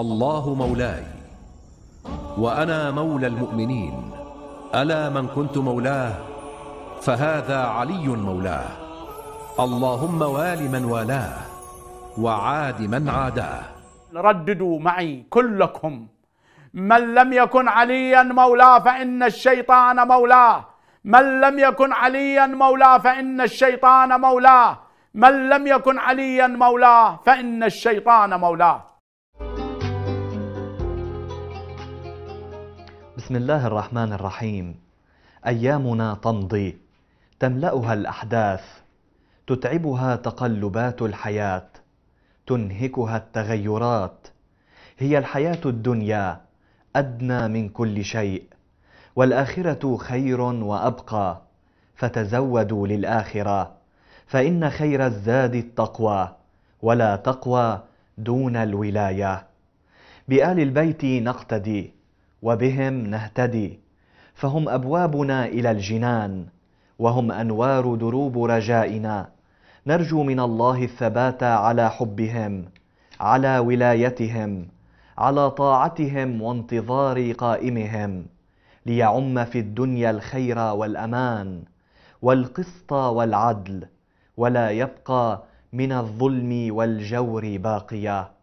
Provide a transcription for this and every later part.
الله مولاي وأنا مولى المؤمنين ألا من كنت مولاه فهذا علي مولاه اللهم وال من والاه وعاد من عاداه رددوا معي كلكم من لم يكن عليا مولاه فإن الشيطان مولاه من لم يكن عليا مولاه فإن الشيطان مولاه من لم يكن عليا مولاه فإن الشيطان مولاه بسم الله الرحمن الرحيم ايامنا تمضي تملاها الاحداث تتعبها تقلبات الحياه تنهكها التغيرات هي الحياه الدنيا ادنى من كل شيء والاخره خير وابقى فتزودوا للاخره فان خير الزاد التقوى ولا تقوى دون الولايه بال البيت نقتدي وبهم نهتدي فهم ابوابنا الى الجنان وهم انوار دروب رجائنا نرجو من الله الثبات على حبهم على ولايتهم على طاعتهم وانتظار قائمهم ليعم في الدنيا الخير والامان والقسط والعدل ولا يبقى من الظلم والجور باقيه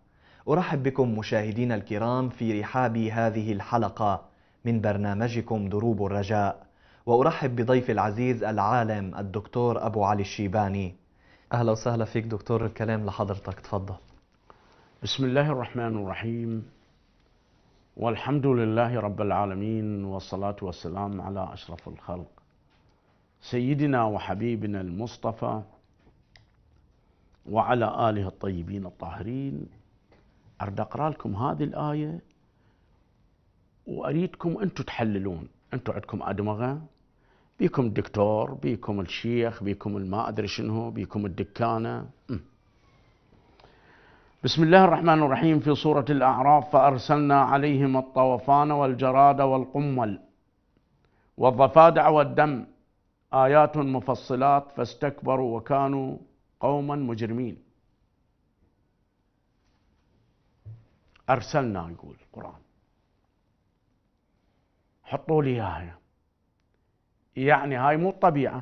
أرحب بكم مشاهدينا الكرام في رحاب هذه الحلقة من برنامجكم دروب الرجاء وأرحب بضيف العزيز العالم الدكتور أبو علي الشيباني أهلا وسهلا فيك دكتور الكلام لحضرتك تفضل بسم الله الرحمن الرحيم والحمد لله رب العالمين والصلاة والسلام على أشرف الخلق سيدنا وحبيبنا المصطفى وعلى آله الطيبين الطاهرين أرد أقرأ لكم هذه الآية وأريدكم أنتم تحللون أنتم عندكم أدمغة بيكم الدكتور بيكم الشيخ بيكم الما أدري شنو بيكم الدكانة بسم الله الرحمن الرحيم في سورة الأعراف فأرسلنا عليهم الطوفان والجراد والقمل والضفادع والدم آيات مفصلات فاستكبروا وكانوا قوما مجرمين أرسلنا يقول القرآن حطوا لي إياها يعني هاي مو الطبيعة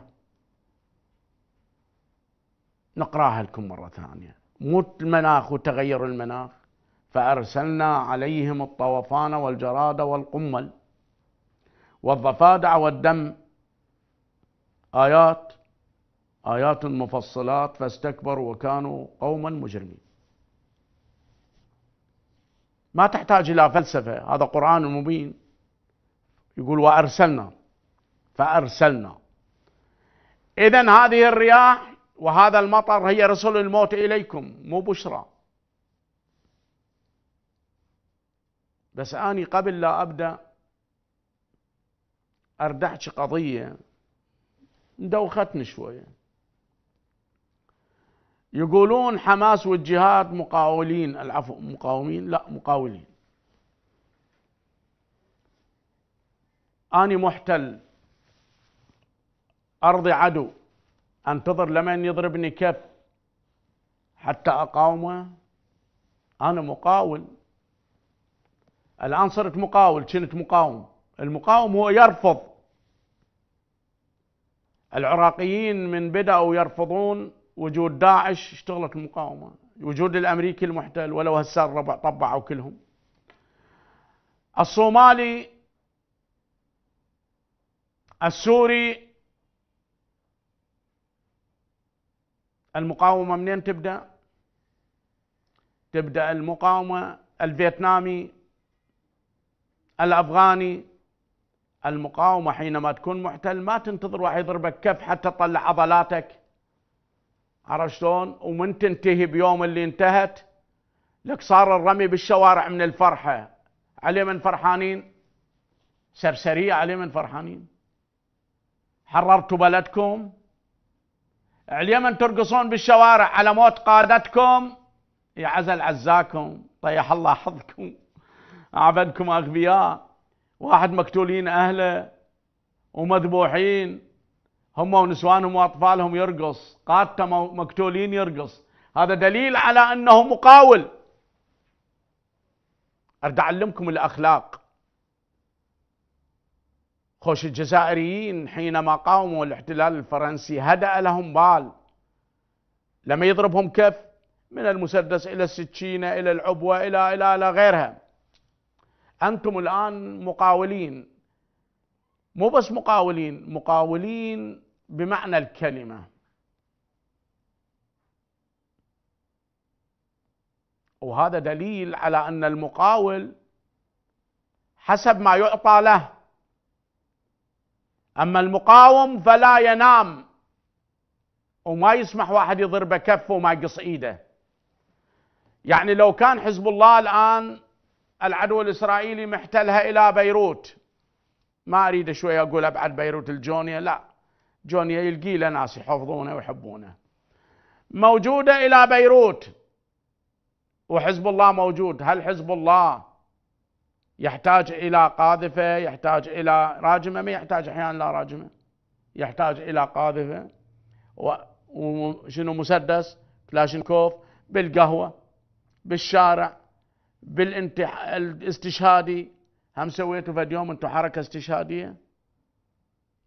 نقراها لكم مرة ثانية مو المناخ وتغير المناخ فأرسلنا عليهم الطوفان والجراد والقمل والضفادع والدم آيات آيات مفصلات فاستكبروا وكانوا قوما مجرمين ما تحتاج إلى فلسفة هذا قرآن مبين يقول وأرسلنا فأرسلنا إذا هذه الرياح وهذا المطر هي رسل الموت إليكم مو بشرى بس أني قبل لا أبدأ أردحش قضية دوختني شوية يقولون حماس والجهاد مقاولين العفو مقاومين لا مقاولين اني محتل أرضي عدو أنتظر لمن يضربني كف حتى أقاومه أنا مقاول الآن صرت مقاول كنت مقاوم المقاوم هو يرفض العراقيين من بدأوا يرفضون وجود داعش اشتغلت المقاومة وجود الأمريكي المحتل ولو هسه الربع طبعوا كلهم الصومالي السوري المقاومة منين تبدأ تبدأ المقاومة الفيتنامي الأفغاني المقاومة حينما تكون محتل ما تنتظر واحد يضربك كف حتى تطلع عضلاتك عرفت شلون؟ ومن تنتهي بيوم اللي انتهت لك صار الرمي بالشوارع من الفرحه عليه من فرحانين سرسريه عليه من فرحانين حررتوا بلدكم من ترقصون بالشوارع على موت قادتكم يا عزل عزاكم طيح الله حظكم عبدكم أغبياء واحد مقتولين أهله ومذبوحين هم ونسوانهم واطفالهم يرقص قادته مقتولين يرقص هذا دليل على انه مقاول ارد اعلمكم الاخلاق خوش الجزائريين حينما قاوموا الاحتلال الفرنسي هدأ لهم بال لما يضربهم كف من المسدس إلى السكينة إلى العبوة إلى إلى إلى غيرها أنتم الآن مقاولين مو بس مقاولين مقاولين بمعنى الكلمة وهذا دليل على أن المقاول حسب ما يعطى له أما المقاوم فلا ينام وما يسمح واحد يضربه كفه وما يقص ايده يعني لو كان حزب الله الآن العدو الإسرائيلي محتلها إلى بيروت ما اريد شوي اقول ابعد بيروت الجونيه لا جونيه يلقي له ناس يحفظونه ويحبونه موجوده الى بيروت وحزب الله موجود هل حزب الله يحتاج الى قاذفه يحتاج الى راجمه ما يحتاج احيانا الى راجمه يحتاج الى قاذفه وشنو مسدس كلاشنكوف بالقهوه بالشارع بالاستشهادي هم سويتوا فد يوم انتم حركه استشهاديه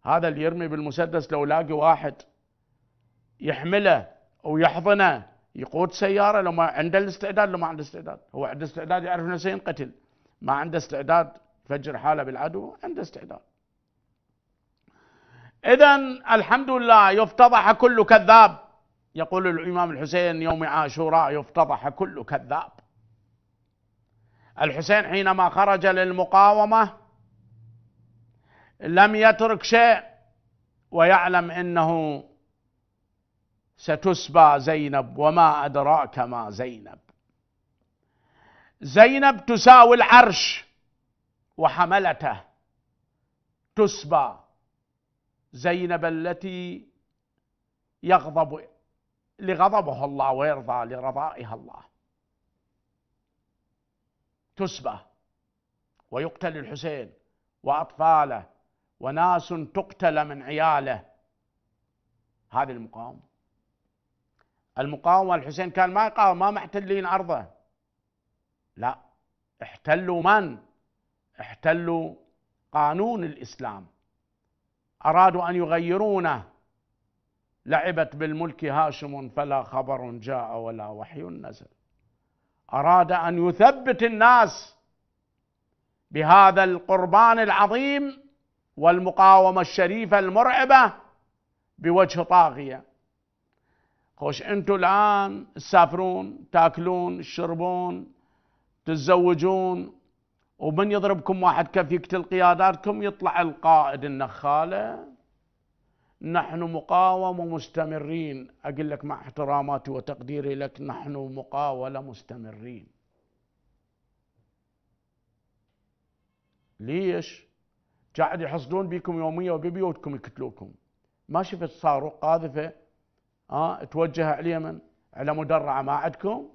هذا اللي يرمي بالمسدس لو لاقي واحد يحمله او يحضنه يقود سياره لو ما عنده الاستعداد لو ما عنده استعداد هو عنده استعداد يعرف انه سينقتل ما عنده استعداد يفجر حاله بالعدو عنده استعداد اذا الحمد لله يفتضح كل كذاب يقول الامام الحسين يوم عاشوراء يفتضح كل كذاب الحسين حينما خرج للمقاومة لم يترك شيء ويعلم أنه ستسبى زينب وما أدراك ما زينب زينب تساوي العرش وحملته تسبى زينب التي يغضب لغضبه الله ويرضى لرضائها الله تسبى ويقتل الحسين وأطفاله وناس تقتل من عياله هذه المقاومة المقاومة الحسين كان ما يقاوم ما محتلين أرضه لا احتلوا من؟ احتلوا قانون الإسلام أرادوا أن يغيرونه لعبت بالملك هاشم فلا خبر جاء ولا وحي نزل أراد أن يثبت الناس بهذا القربان العظيم والمقاومة الشريفة المرعبة بوجه طاغية خوش انتوا الآن تسافرون تاكلون تشربون تتزوجون ومن يضربكم واحد كف يقتل قياداتكم يطلع القائد النخاله نحن مقاومة مستمرين أقول لك مع احتراماتي وتقديري لك نحن مقاولة مستمرين ليش قاعد يحصدون بيكم يوميا وببيوتكم يقتلوكم ما شفت صاروخ قاذفة ها أه؟ توجه على اليمن على مدرعة ما عندكم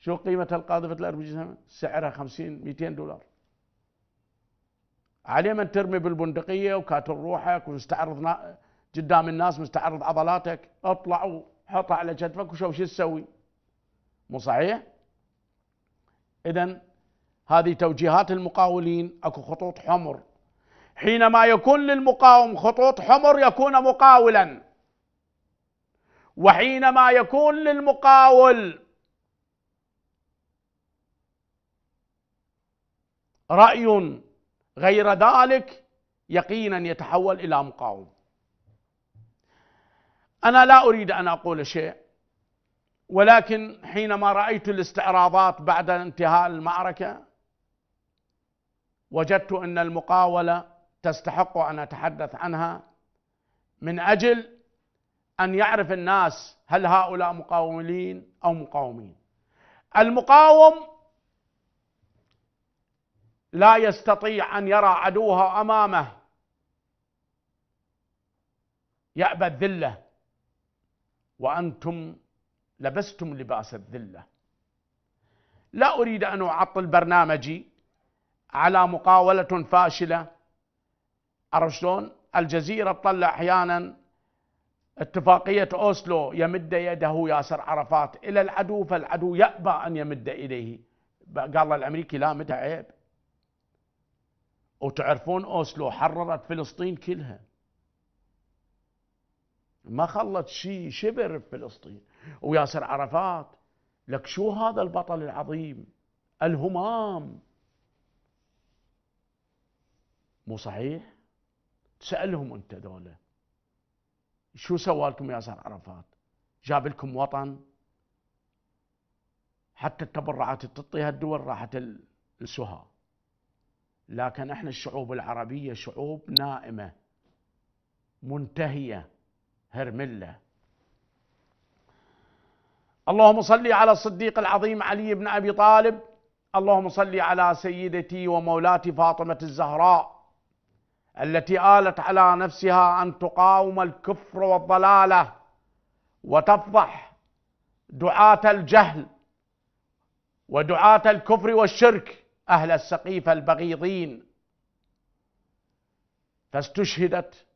شو قيمة القاذفة الأربجي سعرها 50 200 دولار عليه من ترمي بالبندقية وكاتل روحك وتستعرض قدام الناس مستعرض عضلاتك اطلع وحطها على كتفك وشوف شو تسوي مو صحيح اذا هذه توجيهات المقاولين اكو خطوط حمر حينما يكون للمقاوم خطوط حمر يكون مقاولا وحينما يكون للمقاول راي غير ذلك يقينا يتحول الى مقاوم أنا لا أريد أن أقول شيء ولكن حينما رأيت الاستعراضات بعد انتهاء المعركة وجدت أن المقاولة تستحق أن أتحدث عنها من أجل أن يعرف الناس هل هؤلاء مقاومين أو مقاومين المقاوم لا يستطيع أن يرى عدوه أمامه يأبى الذلة وأنتم لبستم لباس الذلة لا أريد أن أعطل برنامجي على مقاولة فاشلة أرشدون شلون الجزيرة تطلع أحيانا اتفاقية أوسلو يمد يده ياسر عرفات إلى العدو فالعدو يأبى أن يمد إليه قال الأمريكي لا متى عيب وتعرفون أوسلو حررت فلسطين كلها ما خلت شيء شبر بفلسطين وياسر عرفات لك شو هذا البطل العظيم الهمام مو صحيح تسألهم أنت دولة شو سوالكم ياسر عرفات جاب لكم وطن حتى التبرعات تطي هالدول راحت لسها لكن احنا الشعوب العربية شعوب نائمة منتهية هرملة اللهم صل على الصديق العظيم علي بن أبي طالب اللهم صل على سيدتي ومولاتي فاطمة الزهراء التي آلت على نفسها أن تقاوم الكفر والضلالة وتفضح دعاة الجهل ودعاة الكفر والشرك أهل السقيفة البغيضين فاستشهدت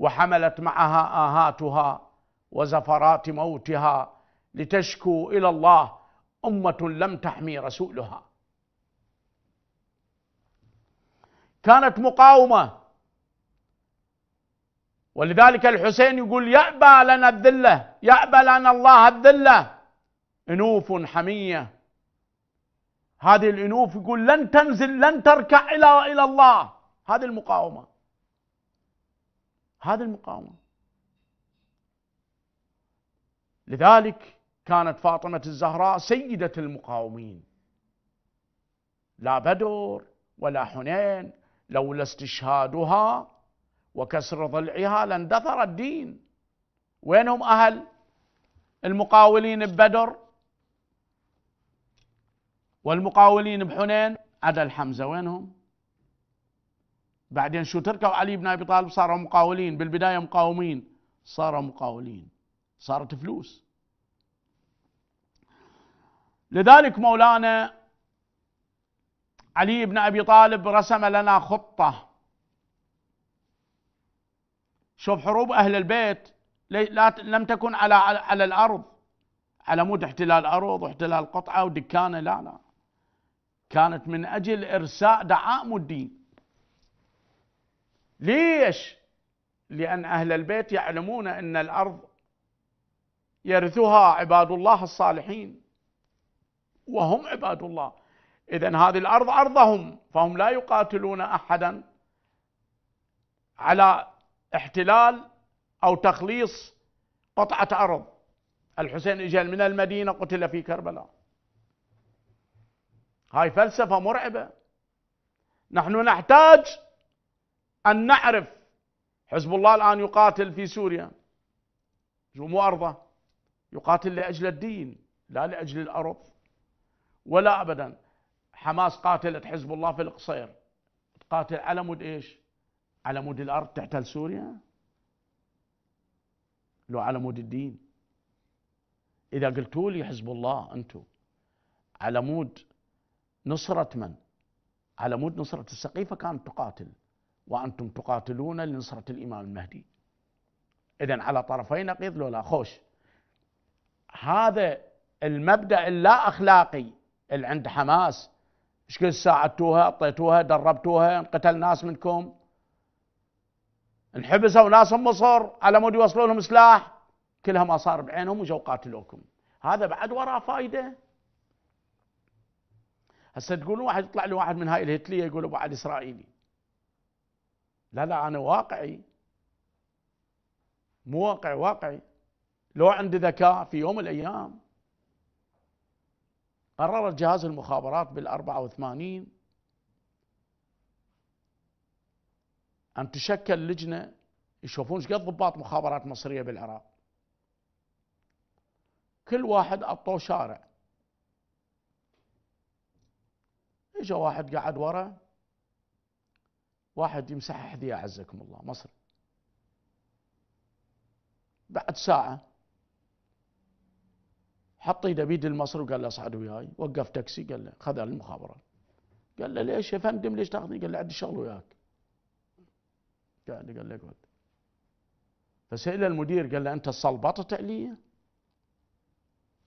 وحملت معها آهاتها وزفرات موتها لتشكو إلى الله أمة لم تحمي رسولها كانت مقاومة ولذلك الحسين يقول يأبى لنا الذلة يأبى لنا الله الذلة أنوف حمية هذه الأنوف يقول لن تنزل لن تركع إلى إلى الله هذه المقاومة هذا المقاومة لذلك كانت فاطمة الزهراء سيدة المقاومين لا بدر ولا حنين لولا استشهادها وكسر ضلعها لاندثر الدين وينهم أهل المقاولين ببدر والمقاولين بحنين عدا الحمزة وينهم بعدين شو تركوا علي بن ابي طالب صاروا مقاولين بالبدايه مقاومين صاروا مقاولين صارت فلوس لذلك مولانا علي بن ابي طالب رسم لنا خطه شوف حروب اهل البيت لا لم تكن على على الارض على مود احتلال ارض واحتلال قطعه ودكانه لا لا كانت من اجل ارساء دعائم الدين ليش لان اهل البيت يعلمون ان الارض يرثها عباد الله الصالحين وهم عباد الله اذا هذه الارض ارضهم فهم لا يقاتلون احدا على احتلال او تخليص قطعه ارض الحسين إجا من المدينه قتل في كربلاء هاي فلسفه مرعبه نحن نحتاج أن نعرف حزب الله الآن يقاتل في سوريا مو أرضه يقاتل لأجل الدين لا لأجل الأرض ولا أبدا حماس قاتلت حزب الله في القصير تقاتل على مود إيش على مود الأرض تحتل سوريا لو على مود الدين إذا قلتوا لي حزب الله أنتم على مود نصرة من على مود نصرة السقيفة كانت تقاتل وأنتم تقاتلون لنصرة الإمام المهدي إذا على طرفي نقيض لولا خوش هذا المبدأ اللا أخلاقي اللي عند حماس ايش كل ساعدتوها اعطيتوها دربتوها انقتل ناس منكم انحبسوا ناس من مصر على مود يوصلوا لهم سلاح كلها ما صار بعينهم وجو قاتلوكم هذا بعد وراه فائده هسه تقولون واحد يطلع لي واحد من هاي الهتليه يقول ابو علي اسرائيلي لا لا انا واقعي مو واقع واقعي لو عندي ذكاء في يوم من الايام قرر جهاز المخابرات بال 84 ان تشكل لجنه يشوفون ايش قد ضباط مخابرات مصريه بالعراق كل واحد اعطوه شارع اجى واحد قعد ورا واحد يمسح احذيه أعزكم الله مصري بعد ساعة حط ايده بيد المصري وقال له اصعد وياي وقف تاكسي قال له خذ المخابرة قال له ليش يا فندم ليش تاخذني قال له عندي شغل وياك قال له قال له اقعد فسأل المدير قال له أنت صلبطت علي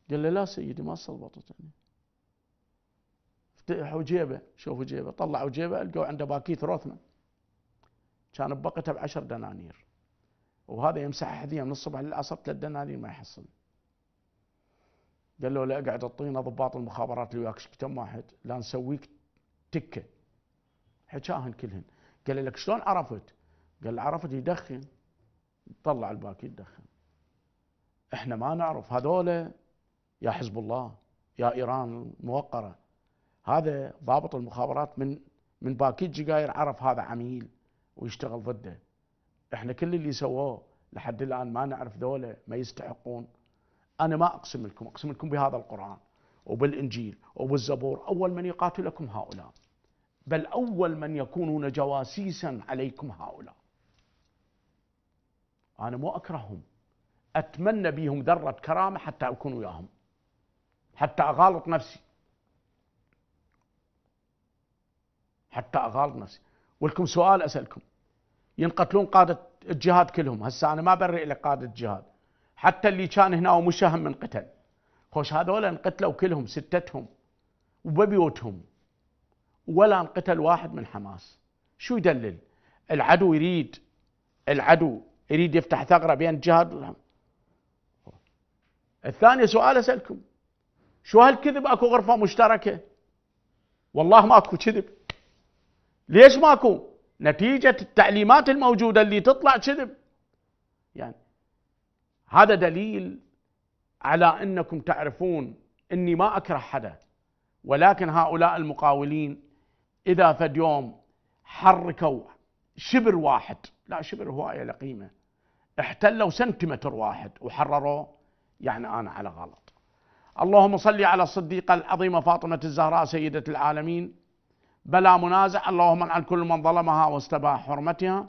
قال له لا سيدي ما صلبطت علي افتحوا جيبه شوفوا جيبه طلعوا جيبه لقوا عنده باكيت روثمان كان ببقتها بعشر دنانير وهذا يمسح حذية من الصبح للعصر ثلاث دنانير ما يحصل قال له لا اقعد اعطينا ضباط المخابرات اللي وياك كم واحد لا نسويك تكه حكاهن كلهن قال لك شلون عرفت؟ قال عرفت يدخن طلع الباكي يدخن احنا ما نعرف هذول يا حزب الله يا ايران الموقره هذا ضابط المخابرات من من باكيت جقاير عرف هذا عميل ويشتغل ضده احنا كل اللي سووه لحد الان ما نعرف ذولا ما يستحقون انا ما اقسم لكم اقسم لكم بهذا القران وبالانجيل وبالزبور اول من يقاتلكم هؤلاء بل اول من يكونون جواسيسا عليكم هؤلاء انا مو اكرههم اتمنى بيهم ذره كرامه حتى اكون وياهم حتى اغالط نفسي حتى اغالط نفسي ولكم سؤال اسالكم ينقتلون قاده الجهاد كلهم هسه انا ما برئ لك قاده الجهاد حتى اللي كان هنا اهم من قتل خوش هذول انقتلوا كلهم ستتهم وببيوتهم ولا انقتل واحد من حماس شو يدلل العدو يريد العدو يريد يفتح ثغرة بين الجهاد الثانيه الثاني سؤال أسألكم شو هالكذب أكو غرفة مشتركة والله ما أكو كذب ليش ماكو نتيجة التعليمات الموجودة اللي تطلع كذب يعني هذا دليل على أنكم تعرفون أني ما أكره حدا ولكن هؤلاء المقاولين إذا فد يوم حركوا شبر واحد لا شبر هواية لقيمة احتلوا سنتيمتر واحد وحرروه يعني أنا على غلط اللهم صل على الصديقة العظيمة فاطمة الزهراء سيدة العالمين بلا منازع اللهم العن كل من ظلمها واستباح حرمتها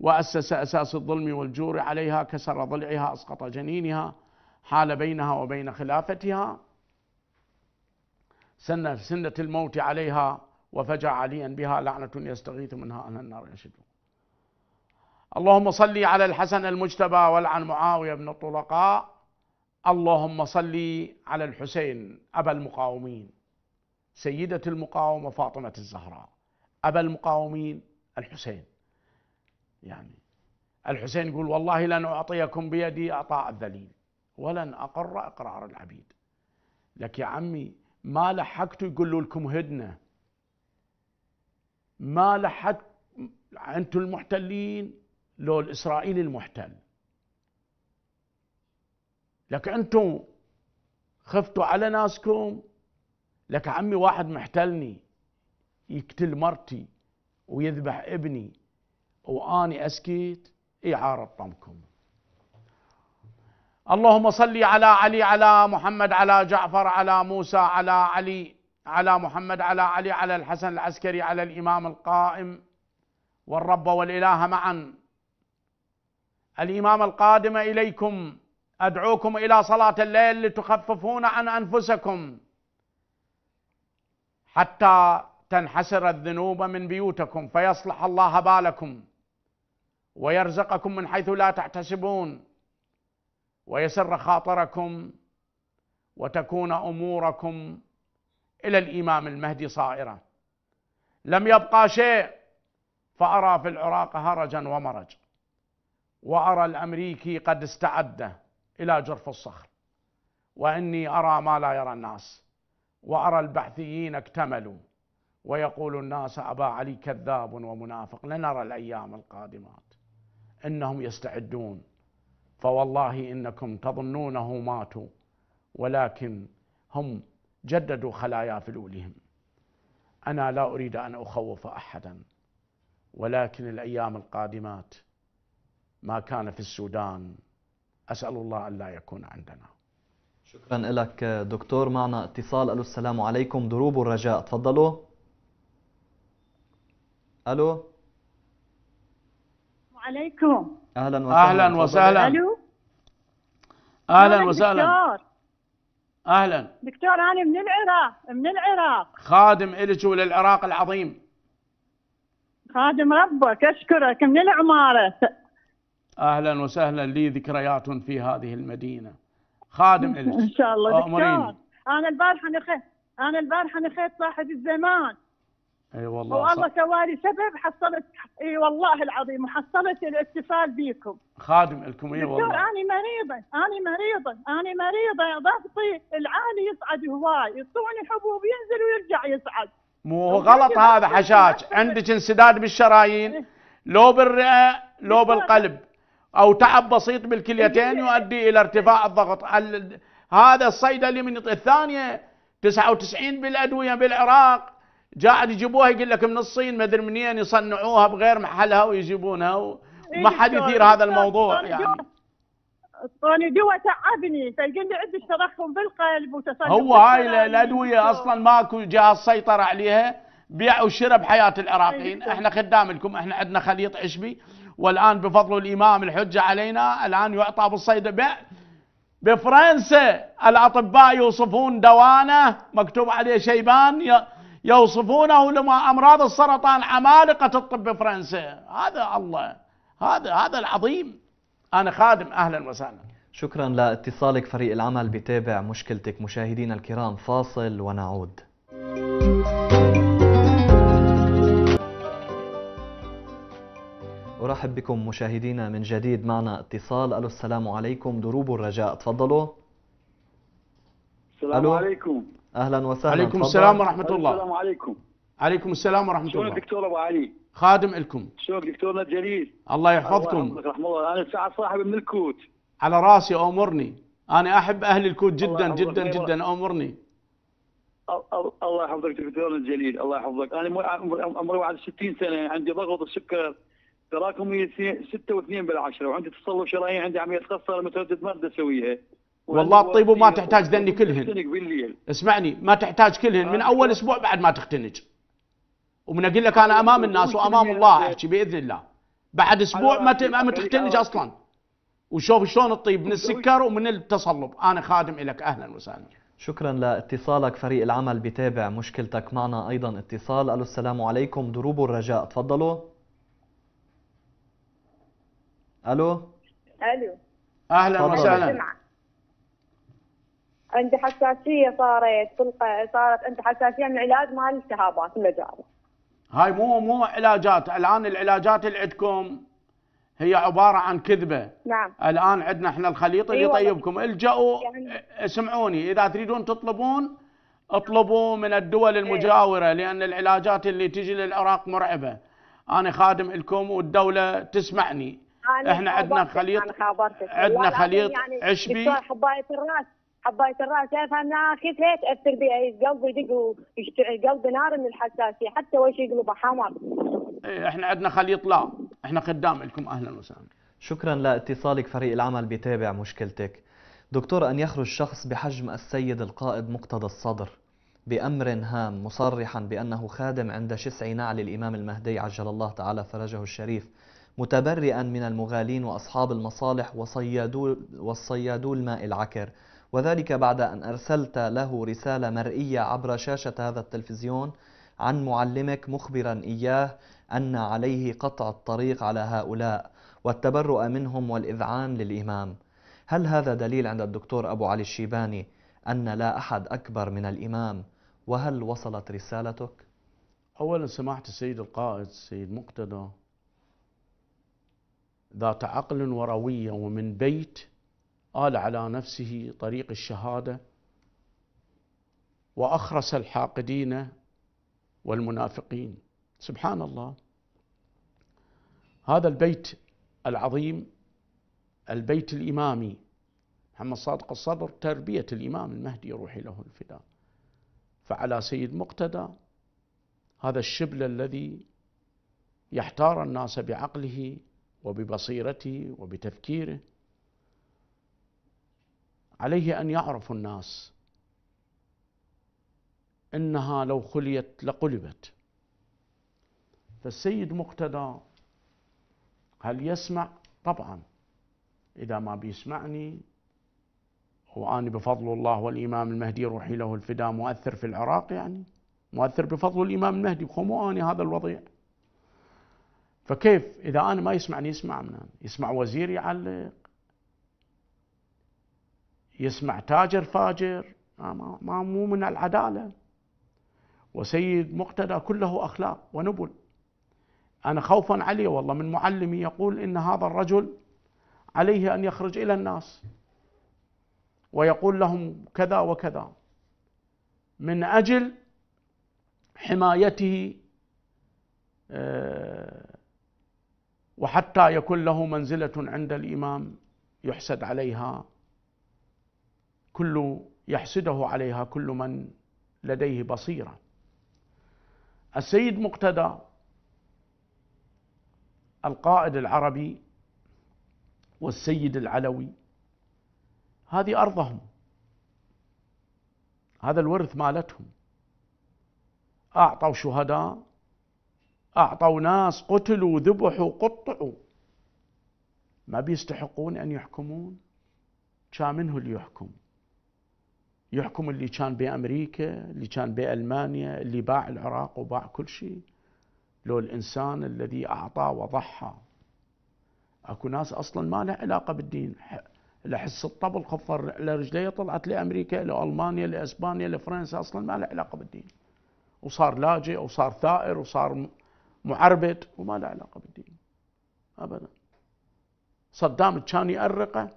وأسس أساس الظلم والجور عليها كسر ضلعها أسقط جنينها حال بينها وبين خلافتها سنة, سنة الموت عليها وفجع عليا بها لعنة يستغيث منها أن النار يشد اللهم صل على الحسن المجتبى والعن معاوية بن الطلقاء اللهم صل على الحسين أبا المقاومين سيدة المقاومة فاطمة الزهراء أبا المقاومين الحسين يعني الحسين يقول والله لن أعطيكم بيدي أعطاء الذليل ولن أقر إقرار العبيد لك يا عمي ما لحقتوا يقولوا لكم هدنة ما لحقت أنتم المحتلين لو الإسرائيلي المحتل لك أنتم خفتوا على ناسكم لك عمي واحد محتلني يقتل مرتي ويذبح ابني واني اسكت اي عار طمكم اللهم صل على علي على محمد على جعفر على موسى على علي على محمد على علي على الحسن العسكري على الامام القائم والرب والاله معا الامام القادم اليكم ادعوكم الى صلاه الليل لتخففون عن انفسكم حتى تنحسر الذنوب من بيوتكم فيصلح الله بالكم ويرزقكم من حيث لا تحتسبون ويسر خاطركم وتكون اموركم الى الامام المهدي صائره لم يبقى شيء فارى في العراق هرجا ومرج وارى الامريكي قد استعد الى جرف الصخر واني ارى ما لا يرى الناس وأرى البعثيين اكتملوا ويقول الناس أبا علي كذاب ومنافق لنرى الأيام القادمات إنهم يستعدون فوالله إنكم تظنونه ماتوا ولكن هم جددوا خلايا فلولهم أنا لا أريد أن أخوف أحدا ولكن الأيام القادمات ما كان في السودان أسأل الله أن لا يكون عندنا شكرا لك دكتور معنا اتصال الو السلام عليكم دروب الرجاء تفضلوا الو وعليكم اهلا وسهلا اهلا وسهلا الو اهلا وسهلا دكتور. اهلا دكتور انا من العراق من العراق خادم الك وللعراق العظيم خادم ربك اشكرك من العماره اهلا وسهلا لي ذكريات في هذه المدينه خادم لك ان شاء الله آه، دكتور انا البارحه نخيت انا البارحه نخيت صاحب الزمان اي أيوة والله والله سوالي سبب حصلت اي والله العظيم وحصلت الاتصال بيكم خادم لكم اي والله انا مريضه انا مريضه انا مريضه ضغطي العالي يصعد هواي يعطوني حبوب ينزل ويرجع يصعد مو غلط هذا حشاش عندك انسداد بالشرايين لو بالرئه لو آه، بالقلب أو تعب بسيط بالكليتين إيه. يؤدي إلى ارتفاع الضغط هذا الصيدلي من الثانية 99 بالأدوية بالعراق جاء يجيبوها يقول لك من الصين ما ادري منين يصنعوها بغير محلها ويجيبونها إيه وما حد يثير هذا الموضوع يعني طوني جوا تعبني فيقول لي عندي تضخم بالقلب وتصلب هو هاي الادويه اصلا ماكو جهاز سيطره عليها بيع وشرب حياه العراقيين إيه، احنا خدام لكم احنا عندنا خليط عشبي والآن بفضل الإمام الحجة علينا الآن يعطى بالصيد بفرنسا الأطباء يوصفون دوانة مكتوب عليه شيبان يوصفونه لما أمراض السرطان عمالقة الطب فرنسا هذا الله هذا هذا العظيم أنا خادم أهلا وسهلا شكرا لاتصالك فريق العمل بتابع مشكلتك مشاهدينا الكرام فاصل ونعود ارحب بكم مشاهدينا من جديد معنا اتصال الو السلام عليكم دروب الرجاء تفضلوا السلام ألو. عليكم اهلا وسهلا عليكم تفضل. السلام ورحمه الله السلام عليكم عليكم السلام ورحمه الله شلون دكتور ابو علي خادم لكم شلون دكتورنا الجليل الله يحفظكم رحمه الله انا سعد صاحب من الكوت على راسي امرني انا احب اهل الكوت جدا جدا جدا امرني الله يحفظك دكتورنا الجليل الله يحفظك انا عمري 61 سنه عندي ضغط السكر تراكمي و2 بالعشره وعندي تصلب شرايين عندي عمليه قصر متردد ما اقدر اسويها والله الطيب وما تحتاج ذني كلهن اسمعني ما تحتاج كلهن من آه. اول اسبوع بعد ما تختنج ومن اقول لك انا امام الناس وامام الله احكي باذن الله بعد اسبوع ما ما تختنج اصلا وشوف شلون الطيب من السكر ومن التصلب انا خادم لك اهلا وسهلا شكرا لاتصالك فريق العمل بتابع مشكلتك معنا ايضا اتصال الو السلام عليكم دروب الرجاء تفضلوا الو الو اهلا وسهلا عندي حساسيه صارت صارت عندي حساسيه من العلاج مال التهابات المجاري هاي مو مو علاجات الان العلاجات اللي عندكم هي عباره عن كذبه نعم الان عندنا احنا الخليط اللي يطيبكم أيوة. الجأوا يعني... اسمعوني اذا تريدون تطلبون اطلبوا من الدول إيه. المجاوره لان العلاجات اللي تجي للعراق مرعبه انا خادم لكم والدوله تسمعني احنا عندنا خليط عندنا خليط يعني عشبي حبايه الراس حبايه الراس انا هيك اثر بها قلبي يدق قلبي نار من الحساسيه حتى وش يقلبه حمر ايه احنا عندنا خليط لا احنا خدام لكم اهلا وسهلا شكرا لاتصالك فريق العمل بيتابع مشكلتك دكتور أن يخرج شخص بحجم السيد القائد مقتدى الصدر بأمر هام مصرحا بأنه خادم عند شسع نعل الإمام المهدي عجل الله تعالى فرجه الشريف متبرئا من المغالين وأصحاب المصالح وصيادو, والصيادو الماء العكر وذلك بعد أن أرسلت له رسالة مرئية عبر شاشة هذا التلفزيون عن معلمك مخبرا إياه أن عليه قطع الطريق على هؤلاء والتبرؤ منهم والإذعان للإمام هل هذا دليل عند الدكتور أبو علي الشيباني أن لا أحد أكبر من الإمام وهل وصلت رسالتك؟ أولا سماحة السيد القائد السيد مقتدى ذات عقل وروية ومن بيت آل على نفسه طريق الشهادة وأخرس الحاقدين والمنافقين سبحان الله هذا البيت العظيم البيت الإمامي محمد صادق الصدر تربية الإمام المهدي روحي له الفداء فعلى سيد مقتدى هذا الشبل الذي يحتار الناس بعقله وببصيرته وبتفكيره عليه ان يعرف الناس انها لو خليت لقلبت فالسيد مقتدى هل يسمع طبعا اذا ما بيسمعني واني بفضل الله والإمام المهدي روحي له الفداء مؤثر في العراق يعني مؤثر بفضل الإمام المهدي مو أنا هذا الوضيع فكيف إذا أنا ما يسمعني يسمع من يسمع وزير يعلق يسمع تاجر فاجر ما, مو من العدالة وسيد مقتدى كله أخلاق ونبل أنا خوفا عليه والله من معلمي يقول إن هذا الرجل عليه أن يخرج إلى الناس ويقول لهم كذا وكذا من أجل حمايته آه وحتى يكون له منزلة عند الإمام يحسد عليها كل يحسده عليها كل من لديه بصيرة السيد مقتدى القائد العربي والسيد العلوي هذه أرضهم هذا الورث مالتهم أعطوا شهداء أعطوا ناس قتلوا ذبحوا قطعوا ما بيستحقون أن يحكمون كان منه اللي يحكم يحكم اللي كان بأمريكا اللي كان بألمانيا اللي باع العراق وباع كل شيء لو الإنسان الذي أعطى وضحى أكو ناس أصلا ما له علاقة بالدين لحس الطبل خفر لرجليه طلعت لأمريكا لألمانيا لأسبانيا لفرنسا أصلا ما له علاقة بالدين وصار لاجئ وصار ثائر وصار معربد وما له علاقه بالدين ابدا صدام كان يأرقه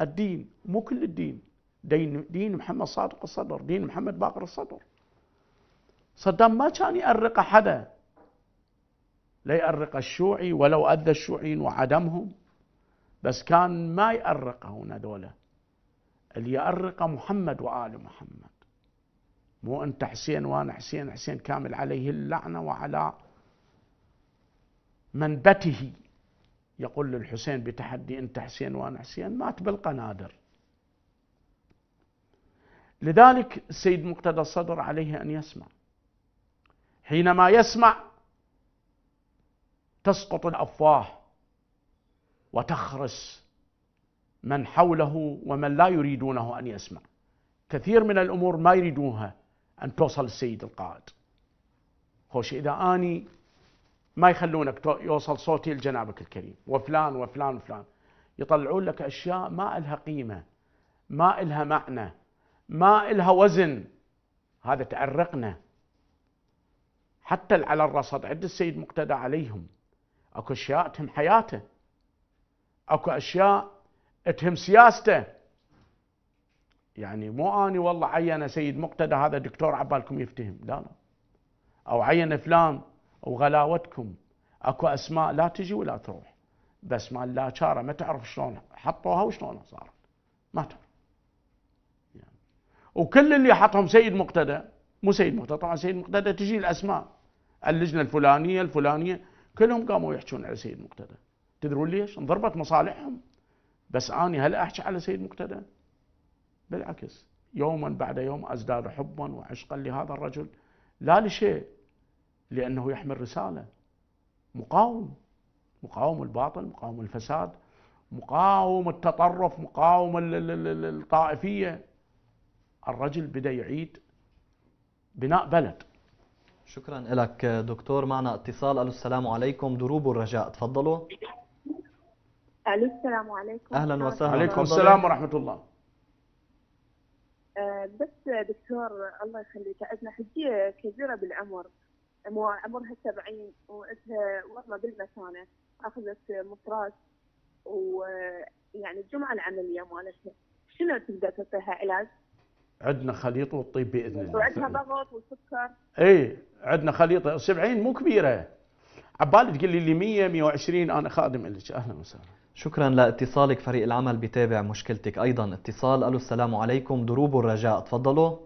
الدين مو كل الدين دين دين محمد صادق الصدر دين محمد باقر الصدر صدام ما كان يأرقه حدا لا يأرق الشوعي ولو أذى الشوعيين وعدمهم بس كان ما يأرقه هنا دولة اللي يأرقه محمد وآل محمد مو أنت حسين وأنا حسين حسين كامل عليه اللعنة وعلى منبته يقول للحسين بتحدي انت حسين وانا حسين مات بالقنادر لذلك السيد مقتدى الصدر عليه ان يسمع حينما يسمع تسقط الافواه وتخرس من حوله ومن لا يريدونه ان يسمع كثير من الامور ما يريدوها ان توصل السيد القائد خوش اذا اني ما يخلونك يوصل صوتي لجنابك الكريم وفلان وفلان وفلان يطلعون لك اشياء ما الها قيمه ما الها معنى ما الها وزن هذا تعرقنا حتى على الرصد عند السيد مقتدى عليهم اكو اشياء تهم حياته اكو اشياء تهم سياسته يعني مو اني والله عين سيد مقتدى هذا دكتور عبالكم يفتهم لا لا او عين فلان وغلاوتكم اكو اسماء لا تجي ولا تروح بس مال لا شاره ما تعرف شلون حطوها وشلون صارت ما تعرف يعني. وكل اللي حطهم سيد مقتدى مو سيد مقتدى طبعا سيد مقتدى تجي الاسماء اللجنه الفلانيه الفلانيه كلهم قاموا يحجون على سيد مقتدى تدرون ليش؟ انضربت مصالحهم بس اني هل احكي على سيد مقتدى؟ بالعكس يوما بعد يوم ازداد حبا وعشقا لهذا الرجل لا لشيء لأنه يحمل رسالة مقاوم مقاوم الباطل مقاوم الفساد مقاوم التطرف مقاوم الطائفية الرجل بدأ يعيد بناء بلد شكرا لك دكتور معنا اتصال الو السلام عليكم دروب الرجاء تفضلوا الو السلام عليكم اهلا وسهلا عليكم السلام ورحمه الله أه، بس دكتور الله يخليك عندنا حجيه كبيره بالعمر عمرها سبعين وعندها والله بالمتانة أخذت مطراس ويعني الجمعة العملية مالتها شنو تقدر تعطيها علاج؟ عندنا خليط والطيب باذن الله وعندها ضغط وسكر اي عندنا خليط 70 مو كبيره عبالي تقول لي 100 120 انا خادم لك اهلا وسهلا شكرا لاتصالك فريق العمل بتابع مشكلتك ايضا اتصال الو السلام عليكم دروب الرجاء تفضلوا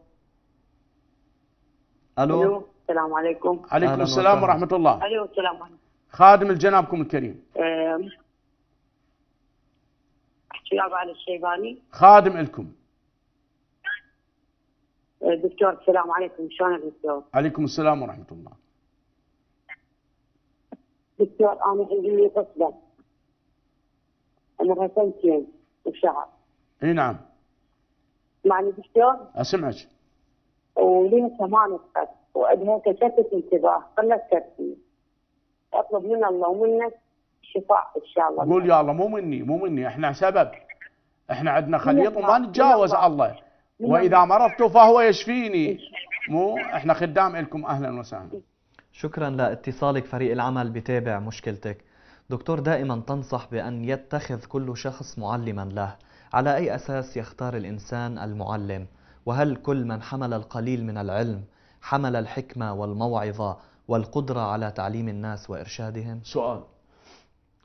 الو السلام عليكم عليكم السلام ورحمة الله عليكم أيوة، السلام عليكم خادم الجنابكم الكريم احكي أبو علي الشيباني خادم لكم أه، دكتور السلام عليكم شلون الدكتور؟ عليكم السلام ورحمة الله دكتور أنا عندي قصبة عمرها سنتين وشهر اي نعم معني دكتور؟ أسمعك وليها ثمان قد وأدهاك شتت انتباه قلة ترتيب أطلب من الله ومنك شفاء إن شاء الله قول يا الله مو مني مو مني إحنا سبب إحنا عندنا خليط وما نتجاوز الله وإذا مرضت فهو يشفيني مو إحنا خدام لكم أهلا وسهلا شكرا لاتصالك فريق العمل بتابع مشكلتك دكتور دائما تنصح بأن يتخذ كل شخص معلما له على أي أساس يختار الإنسان المعلم وهل كل من حمل القليل من العلم حمل الحكمة والموعظة والقدرة على تعليم الناس وإرشادهم؟ سؤال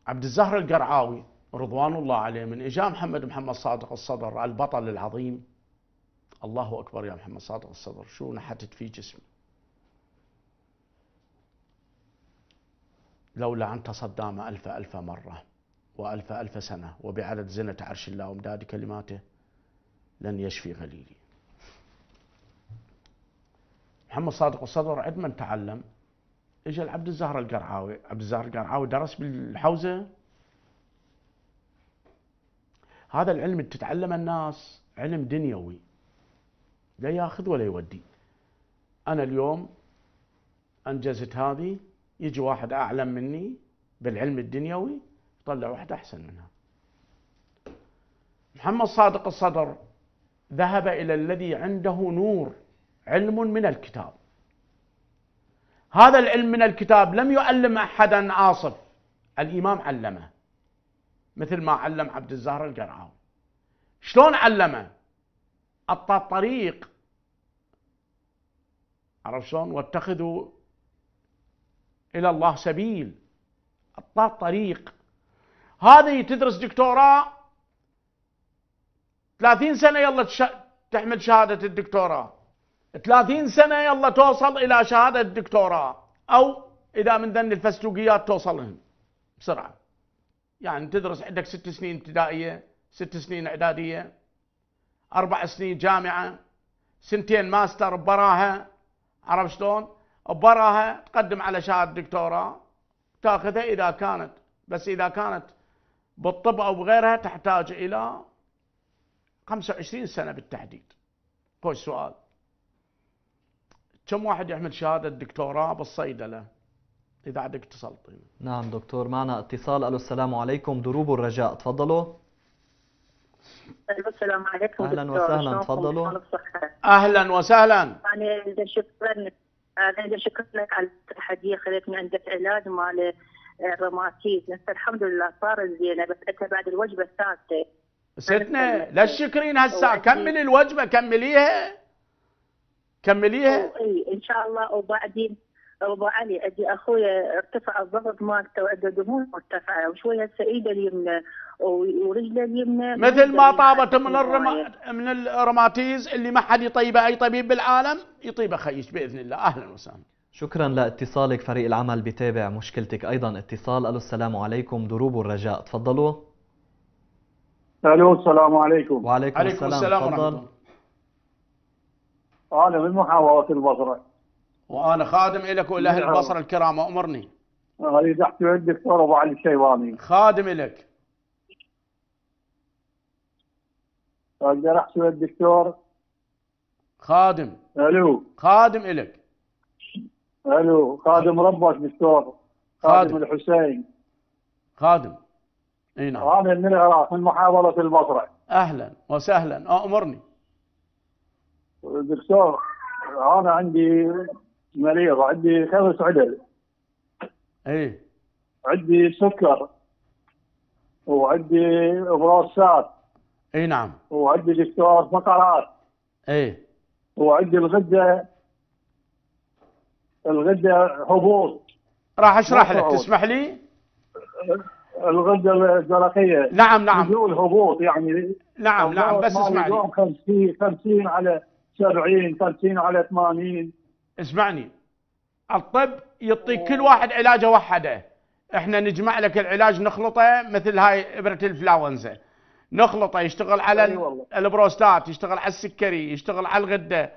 عبد الزهر القرعاوي رضوان الله عليه من إجا محمد محمد صادق الصدر البطل العظيم الله أكبر يا محمد صادق الصدر شو نحتت في جسمي لولا أنت صدام ألف ألف مرة وألف ألف سنة وبعدد زنة عرش الله ومداد كلماته لن يشفي غليلي محمد صادق الصدر عندما من تعلم اجى لعبد الزهر القرعاوي عبد الزهر القرعاوي درس بالحوزه هذا العلم اللي تتعلمه الناس علم دنيوي لا ياخذ ولا يودي انا اليوم انجزت هذه يجي واحد اعلم مني بالعلم الدنيوي يطلع واحده احسن منها محمد صادق الصدر ذهب الى الذي عنده نور علم من الكتاب هذا العلم من الكتاب لم يعلم أحدا عاصف الإمام علمه مثل ما علم عبد الزهر القرعاوي شلون علمه أعطى طريق عرف شلون واتخذوا إلى الله سبيل أعطى طريق هذه تدرس دكتوراه 30 سنة يلا تحمل شهادة الدكتوراه 30 سنة يلا توصل إلى شهادة الدكتوراه أو إذا من ذن الفستوقيات توصل لهم بسرعة يعني تدرس عندك ست سنين ابتدائية ست سنين إعدادية أربع سنين جامعة سنتين ماستر براها عرفت شلون؟ براها تقدم على شهادة دكتوراه تاخذها إذا كانت بس إذا كانت بالطب أو بغيرها تحتاج إلى 25 سنة بالتحديد خوش سؤال كم واحد يحمل شهاده دكتوراه بالصيدله؟ اذا عندك اتصال طيب. نعم دكتور معنا اتصال الو السلام عليكم دروب الرجاء تفضلوا السلام عليكم اهلا وسهلا تفضلوا اهلا وسهلا يعني انا شكرا يعني انا شكرا لك على الحديث خليتني عندك علاج مال آه، الروماتيز هسه الحمد لله صار زينه بس انت بعد الوجبه الثالثه ستنا لا تشكرين هسه كملي الوجبه كمليها كمليها اي ان شاء الله وبعدين ابو علي اجي اخويا ارتفع الضغط مالته وعنده دهون مرتفعه وشويه هسه ايده اليمنى ورجله اليمنى مثل ما طابت من الرما من الروماتيز اللي ما حد يطيبه اي طبيب بالعالم يطيبه خيش باذن الله اهلا وسهلا شكرا لاتصالك فريق العمل بتابع مشكلتك ايضا اتصال الو السلام عليكم دروب الرجاء تفضلوا الو السلام عليكم وعليكم, السلام, السلام تفضل وأنا من محافظة البصرة وأنا خادم إلك ولأهل نعم. البصرة الكرام أمرني هذه تحت يد الدكتور أبو علي الشيباني خادم إلك أقدر أحسب الدكتور خادم ألو خادم إلك ألو خادم ربك دكتور خادم, خادم الحسين خادم اي نعم انا من العراق من محافظه البصره اهلا وسهلا امرني دكتور انا عندي مريض عندي خمس عدل اي عندي سكر وعندي بروسات اي نعم وعندي دكتور فقرات اي وعندي الغده الغده هبوط راح اشرح لك تسمح لي؟ الغده الزرقيه نعم نعم بدون هبوط يعني نعم نعم بس اسمعني 50 50 على 70 50 على 80 اسمعني الطب يعطيك كل واحد علاجه وحده احنا نجمع لك العلاج نخلطه مثل هاي ابره الفلاونزا نخلطه يشتغل على البروستات يشتغل على السكري يشتغل على الغده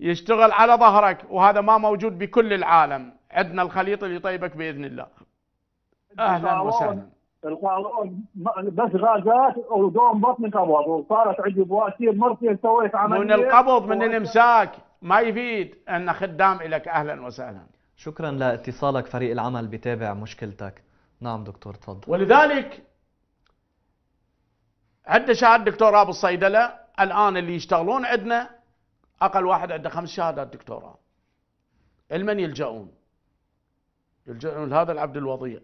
يشتغل على ظهرك وهذا ما موجود بكل العالم عندنا الخليط اللي يطيبك باذن الله اهلا وسهلا بس غازات ودوم بطني قبض وصارت عندي بواسير مرتين سويت عمليه من القبض من الامساك ما يفيد ان خدام لك اهلا وسهلا شكرا لاتصالك فريق العمل بتابع مشكلتك نعم دكتور تفضل ولذلك عندنا شهاده دكتوراه بالصيدله الان اللي يشتغلون عندنا اقل واحد عنده خمس شهادات دكتوراه لمن يلجؤون؟ يلجؤون لهذا العبد الوضيع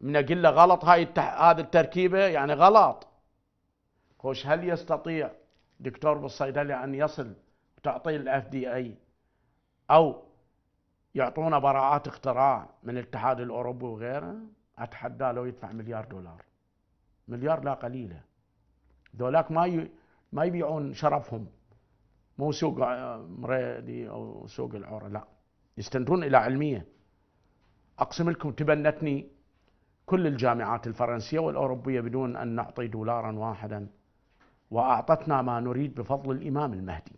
من اقول له غلط هاي التح... هذه التركيبه يعني غلط خوش هل يستطيع دكتور بالصيدله ان يصل وتعطيه الاف دي اي او يعطونا براءات اختراع من الاتحاد الاوروبي وغيره اتحدى لو يدفع مليار دولار مليار لا قليله ذولاك ما ي... ما يبيعون شرفهم مو سوق مريدي او سوق العوره لا يستندون الى علميه اقسم لكم تبنتني كل الجامعات الفرنسية والأوروبية بدون أن نعطي دولارا واحدا وأعطتنا ما نريد بفضل الإمام المهدي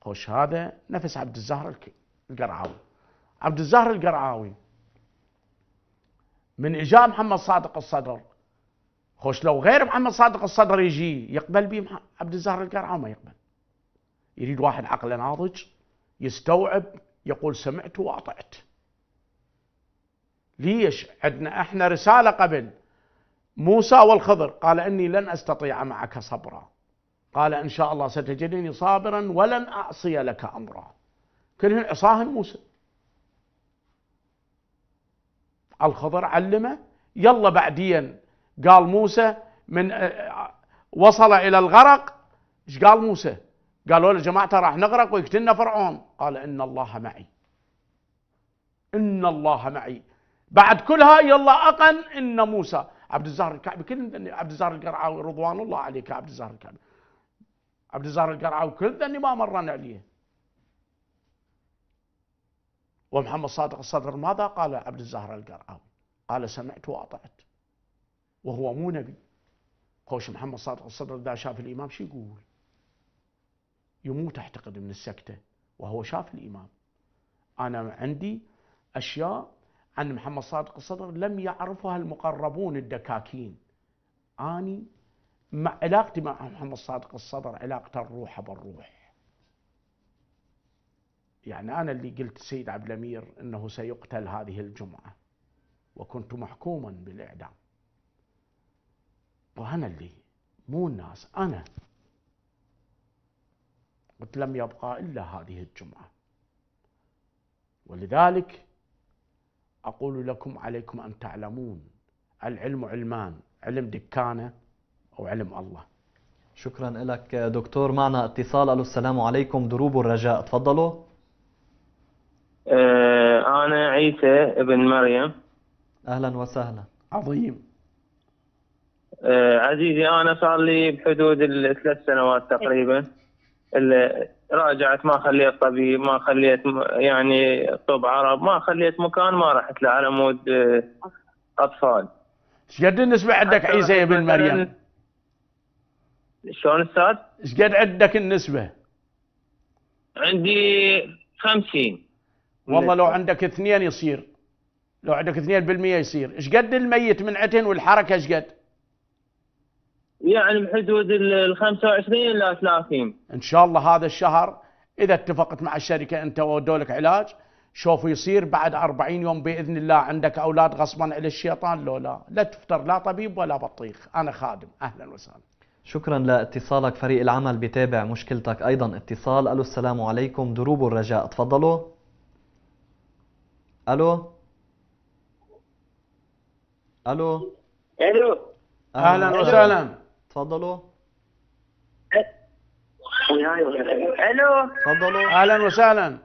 خوش هذا نفس عبد الزهر القرعاوي عبد الزهر القرعاوي من إجا محمد صادق الصدر خوش لو غير محمد صادق الصدر يجي يقبل به عبد الزهر القرعاوي ما يقبل يريد واحد عقله ناضج يستوعب يقول سمعت واطعت ليش عندنا احنا رسالة قبل موسى والخضر قال إني لن أستطيع معك صبرا قال إن شاء الله ستجدني صابرا ولن أعصي لك أمرا كلهم عصاهم موسى الخضر علمه يلا بعدين قال موسى من آه، آه، وصل إلى الغرق ايش قال موسى قالوا له جماعته راح نغرق ويقتلنا فرعون قال إن الله معي إن الله معي بعد كل هاي يلا اقن ان موسى عبد الزهر الكعبي كل عبد الزهر القرعاوي رضوان الله عليك عبد الزهر الكعبي عبد الزهر القرعاوي كل ذني ما مرن عليه ومحمد صادق الصدر ماذا قال عبد الزهر القرعاوي قال سمعت واطعت وهو مو نبي خوش محمد صادق الصدر اذا شاف الامام شو يقول يموت اعتقد من السكته وهو شاف الامام انا عندي اشياء عن محمد صادق الصدر لم يعرفها المقربون الدكاكين اني مع علاقتي مع محمد صادق الصدر علاقة الروح بالروح يعني انا اللي قلت سيد عبد الامير انه سيقتل هذه الجمعه وكنت محكوما بالاعدام وانا اللي مو الناس انا قلت لم يبقى الا هذه الجمعه ولذلك أقول لكم عليكم أن تعلمون العلم علمان علم دكانة وعلم الله شكرا لك دكتور معنا اتصال ألو السلام عليكم دروب الرجاء تفضلوا أه أنا عيسى ابن مريم أهلا وسهلا عظيم أه عزيزي أنا صار لي بحدود الثلاث سنوات تقريبا راجعت ما خليت طبيب ما خليت يعني طب عرب ما خليت مكان ما رحت له على مود آه، اطفال. ايش قد النسبه عندك عيسى بن مريم؟ شلون استاذ؟ ايش قد عندك النسبه؟ عندي 50 والله لو عندك اثنين يصير لو عندك 2% يصير ايش قد الميت من عتن والحركه ايش قد؟ يعني بحدود ال 25 الى 30 ان شاء الله هذا الشهر اذا اتفقت مع الشركه انت ودوا لك علاج شوف يصير بعد 40 يوم باذن الله عندك اولاد غصبا على الشيطان لو لا لا تفتر لا طبيب ولا بطيخ انا خادم اهلا وسهلا شكرا لاتصالك فريق العمل بتابع مشكلتك ايضا اتصال الو السلام عليكم دروب الرجاء تفضلوا الو الو الو اهلا وسهلا تفضلوا الو تفضلوا اهلا وسهلا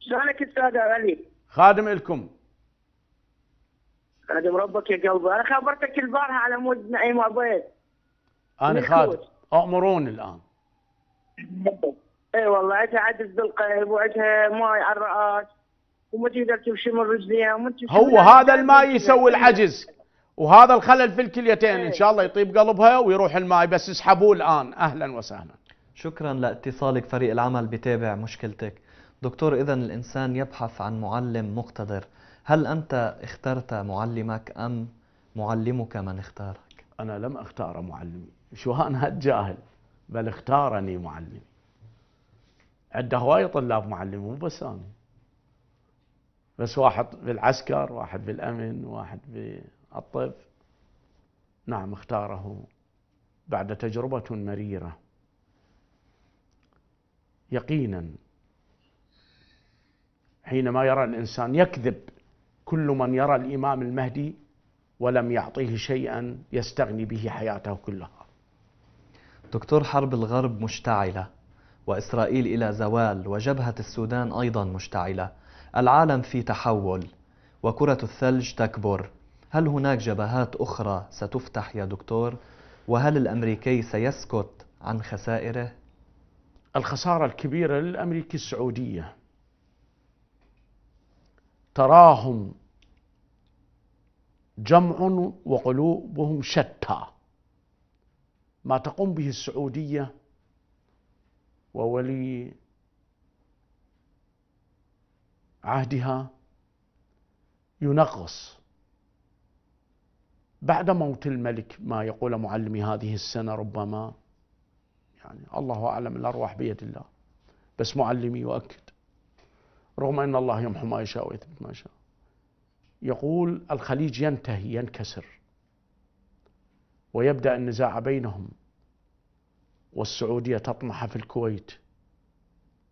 شلونك استاذ علي خادم الكم خادم ربك يا قلبي انا خبرتك البارحه على مود نعيم عبيد انا خادم امرون الان اي والله عندها عدس بالقلب وعندها ماي على الراس وما تقدر تمشي من رجليها هو هذا الماي يسوي العجز وهذا الخلل في الكليتين ان إيه. شاء الله يطيب قلبها ويروح الماي بس اسحبوه الان اهلا وسهلا شكرا لاتصالك فريق العمل بتابع مشكلتك دكتور اذا الانسان يبحث عن معلم مقتدر هل انت اخترت معلمك ام معلمك من اختارك انا لم اختار معلمي شو انا الجاهل بل اختارني معلمي عنده هواية طلاب معلم مو بس انا بس واحد بالعسكر واحد بالامن واحد ب الطب نعم اختاره بعد تجربة مريرة يقينا حينما يرى الإنسان يكذب كل من يرى الإمام المهدي ولم يعطيه شيئا يستغني به حياته كلها دكتور حرب الغرب مشتعلة وإسرائيل إلى زوال وجبهة السودان أيضا مشتعلة العالم في تحول وكرة الثلج تكبر هل هناك جبهات أخرى ستفتح يا دكتور وهل الأمريكي سيسكت عن خسائره الخسارة الكبيرة للأمريكي السعودية تراهم جمع وقلوبهم شتى ما تقوم به السعودية وولي عهدها ينقص بعد موت الملك ما يقول معلمي هذه السنة ربما يعني الله أعلم الأرواح بيد الله بس معلمي يؤكد رغم أن الله يمحو ما يشاء ويثبت ما يشاء يقول الخليج ينتهي ينكسر ويبدأ النزاع بينهم والسعودية تطمح في الكويت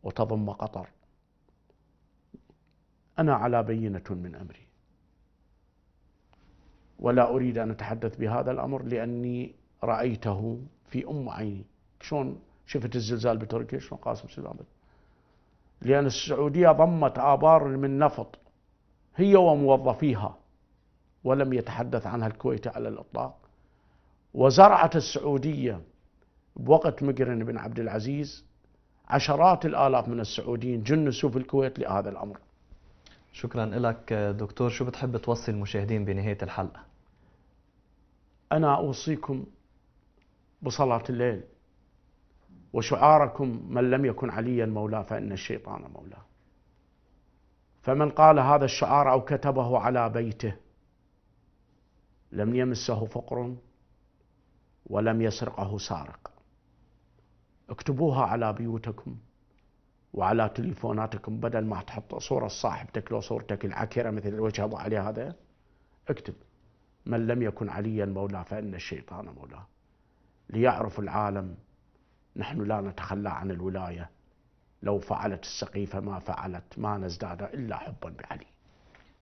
وتضم قطر أنا على بينة من أمري ولا أريد أن أتحدث بهذا الأمر لأني رأيته في أم عيني شلون شفت الزلزال بتركيا شلون قاسم سلامت لأن السعودية ضمت آبار من نفط هي وموظفيها ولم يتحدث عنها الكويت على الإطلاق وزرعت السعودية بوقت مقرن بن عبد العزيز عشرات الآلاف من السعوديين جنسوا في الكويت لهذا الأمر شكرا لك دكتور شو بتحب توصي المشاهدين بنهاية الحلقة أنا أوصيكم بصلاة الليل وشعاركم من لم يكن عليا مولاه فإن الشيطان مولاه فمن قال هذا الشعار أو كتبه على بيته لم يمسه فقر ولم يسرقه سارق اكتبوها على بيوتكم وعلى تليفوناتكم بدل ما تحط صورة صاحبتك لو صورتك العكرة مثل الوجه أبو عليه هذا اكتب من لم يكن عليا مولا فإن الشيطان مولا ليعرف العالم نحن لا نتخلى عن الولاية لو فعلت السقيفة ما فعلت ما نزداد إلا حبا بعلي